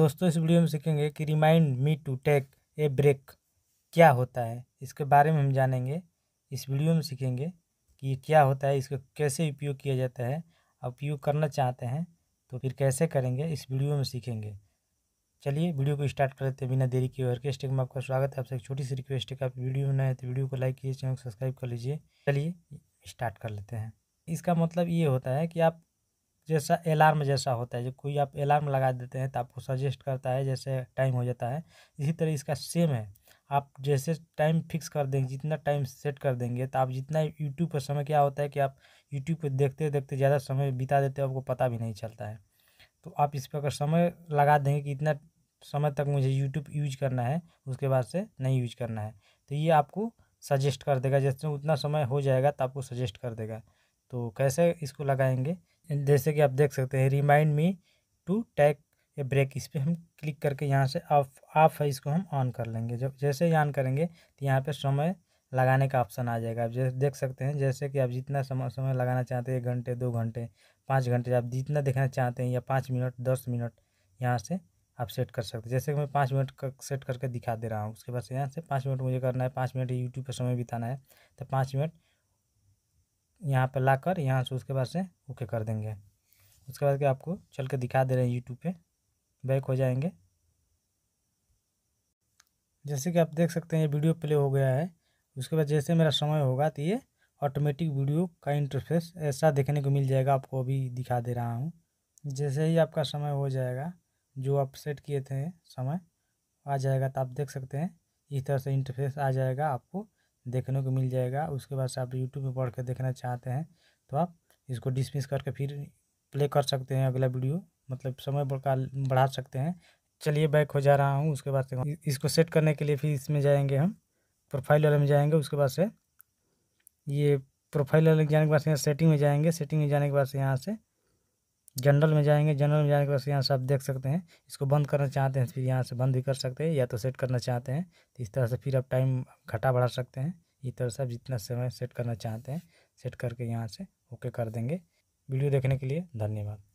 दोस्तों इस वीडियो में सीखेंगे कि remind me to take a break क्या होता है इसके बारे में हम जानेंगे इस वीडियो में सीखेंगे कि ये क्या होता है इसका कैसे उपयोग किया जाता है उपयोग करना चाहते हैं तो फिर कैसे करेंगे इस वीडियो में सीखेंगे चलिए वीडियो को स्टार्ट कर लेते हैं बिना देरी के और के में आपका स्वागत है आपसे एक छोटी सी रिक्वेस्ट है कि आप वीडियो में नए तो वीडियो को लाइक कीजिए चैनल को सब्सक्राइब कर लीजिए चलिए स्टार्ट कर लेते हैं इसका मतलब ये होता है कि आप जैसा अलार्म जैसा होता है जो कोई आप अलार्म लगा देते हैं तो आपको सजेस्ट करता है जैसे टाइम हो जाता है इसी तरह इसका सेम है आप जैसे टाइम फिक्स कर देंगे जितना टाइम सेट कर देंगे तो आप जितना यूट्यूब पर समय क्या होता है कि आप यूट्यूब पर देखते देखते ज़्यादा समय बिता देते हो आपको पता भी नहीं चलता है तो आप इस पर अगर समय लगा देंगे कि इतना समय तक मुझे यूट्यूब यूज करना है उसके बाद से नहीं यूज करना है तो ये आपको सजेस्ट कर देगा जैसे उतना समय हो जाएगा तो आपको सजेस्ट कर देगा तो कैसे इसको लगाएंगे जैसे कि आप देख सकते हैं remind me to take a break इस पर हम क्लिक करके यहाँ से ऑफ ऑफ है इसको हम ऑन कर लेंगे जब जैसे ही ऑन करेंगे तो यहाँ पे समय लगाने का ऑप्शन आ जाएगा आप जैसे देख सकते हैं जैसे कि आप जितना समय समय लगाना चाहते हैं एक घंटे दो घंटे पाँच घंटे आप जितना देखना चाहते हैं या पाँच मिनट दस मिनट यहाँ से आप सेट कर सकते हैं जैसे कि मैं पाँच मिनट कर, सेट करके दिखा दे रहा हूँ उसके बाद यहाँ से पाँच मिनट मुझे करना है पाँच मिनट यूट्यूब पर समय बिताना है तो पाँच मिनट यहाँ पे लाकर यहाँ से उसके बाद से ओके कर देंगे उसके बाद के आपको चल के दिखा दे रहे हैं यूट्यूब पे बैक हो जाएंगे जैसे कि आप देख सकते हैं ये वीडियो प्ले हो गया है उसके बाद जैसे मेरा समय होगा तो ये ऑटोमेटिक वीडियो का इंटरफेस ऐसा देखने को मिल जाएगा आपको अभी दिखा दे रहा हूँ जैसे ही आपका समय हो जाएगा जो आप सेट किए थे समय आ जाएगा तो आप देख सकते हैं इस तरह से इंटरफेस आ जाएगा आपको देखने को मिल जाएगा उसके बाद आप यूट्यूब में पढ़ के देखना चाहते हैं तो आप इसको डिसमिस करके फिर प्ले कर सकते हैं अगला वीडियो मतलब समय बढ़ा सकते हैं चलिए बैक हो जा रहा हूँ उसके बाद से इसको सेट करने के लिए फिर इसमें जाएंगे हम प्रोफाइल वाले में जाएंगे उसके बाद से ये प्रोफाइल वाले जाने के बाद से यहाँ सेटिंग में जाएंगे सेटिंग में जाने के बाद से यहाँ से जनरल में जाएंगे जनरल में जाने के बाद यहाँ से आप देख सकते हैं इसको बंद करना चाहते हैं फिर यहाँ से बंद भी कर सकते हैं या तो सेट करना चाहते हैं तो इस तरह से फिर आप टाइम घटा बढ़ा सकते हैं इस तरह से आप जितना समय सेट करना चाहते हैं सेट करके यहाँ से ओके कर देंगे वीडियो देखने के लिए धन्यवाद